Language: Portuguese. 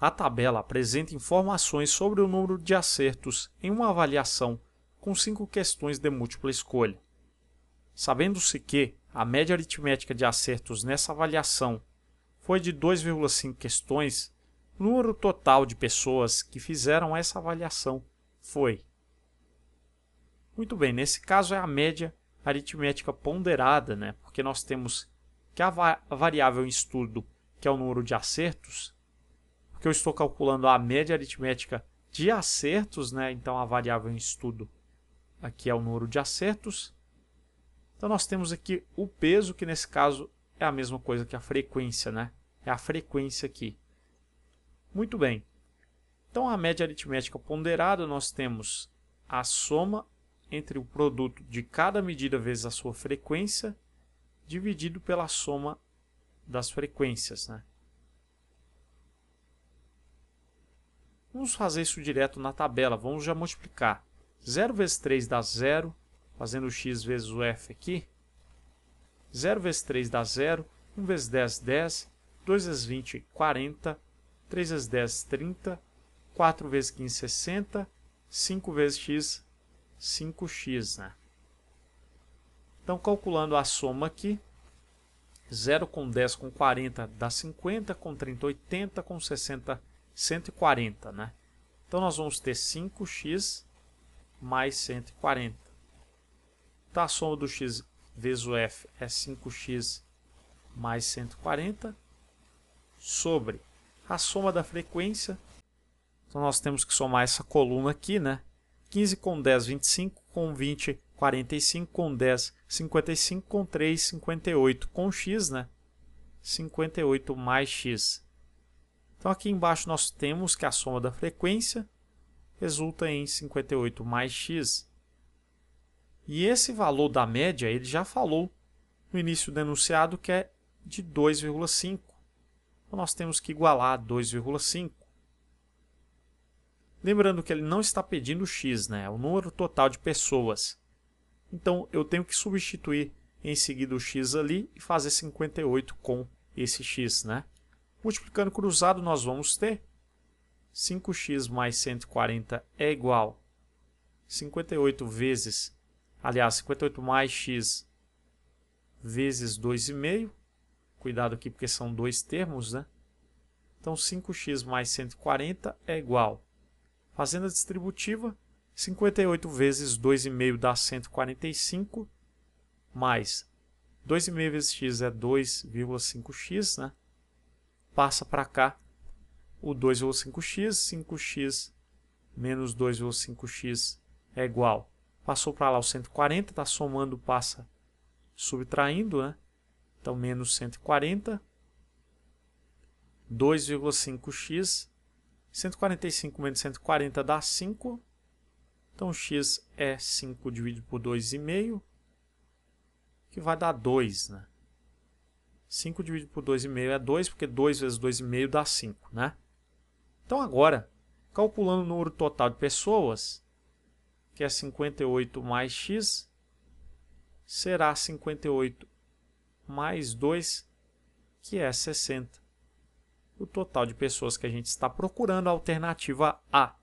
A tabela apresenta informações sobre o número de acertos em uma avaliação com cinco questões de múltipla escolha. Sabendo-se que a média aritmética de acertos nessa avaliação foi de 2,5 questões, o número total de pessoas que fizeram essa avaliação foi. Muito bem, nesse caso é a média aritmética ponderada, né? porque nós temos que a variável em estudo, que é o número de acertos, porque eu estou calculando a média aritmética de acertos, né? então a variável em estudo aqui é o número de acertos. Então nós temos aqui o peso, que nesse caso é a mesma coisa que a frequência, né? é a frequência aqui. Muito bem, então a média aritmética ponderada nós temos a soma entre o produto de cada medida vezes a sua frequência, dividido pela soma das frequências. Né? Vamos fazer isso direto na tabela, vamos já multiplicar. 0 vezes 3 dá 0, fazendo o x vezes o f aqui. 0 vezes 3 dá 0, 1 vezes 10, 10, 2 vezes 20, 40, 3 vezes 10, 30, 4 vezes 15, 60, 5 vezes x, 5x, né? Então, calculando a soma aqui, 0 com 10 com 40 dá 50, com 30, 80, com 60, 140, né? Então nós vamos ter 5x mais 140. Tá, então, a soma do x vezes o f é 5x mais 140 sobre a soma da frequência. Então nós temos que somar essa coluna aqui, né? 15 com 10, 25, com 20, 45, com 10, 55, com 3, 58, com x, né? 58 mais x então aqui embaixo nós temos que a soma da frequência resulta em 58 mais x. E esse valor da média, ele já falou no início do enunciado que é de 2,5. Então nós temos que igualar 2,5. Lembrando que ele não está pedindo x, né? É o número total de pessoas. Então eu tenho que substituir em seguida o x ali e fazer 58 com esse x, né? Multiplicando cruzado, nós vamos ter 5x mais 140 é igual 58 vezes, aliás, 58 mais x vezes 2,5. Cuidado aqui porque são dois termos, né? Então, 5x mais 140 é igual. Fazendo a distributiva, 58 vezes 2,5 dá 145, mais 2,5 vezes x é 2,5x, né? passa para cá o 2,5x, 5x menos 2,5x é igual. Passou para lá o 140, está somando, passa subtraindo, né? Então, menos 140, 2,5x, 145 menos 140 dá 5, então x é 5 dividido por 2,5, que vai dar 2, né? 5 dividido por 2,5 é 2, porque 2 vezes 2,5 dá 5, né? Então agora, calculando o número total de pessoas, que é 58 mais x, será 58 mais 2, que é 60. O total de pessoas que a gente está procurando a alternativa A.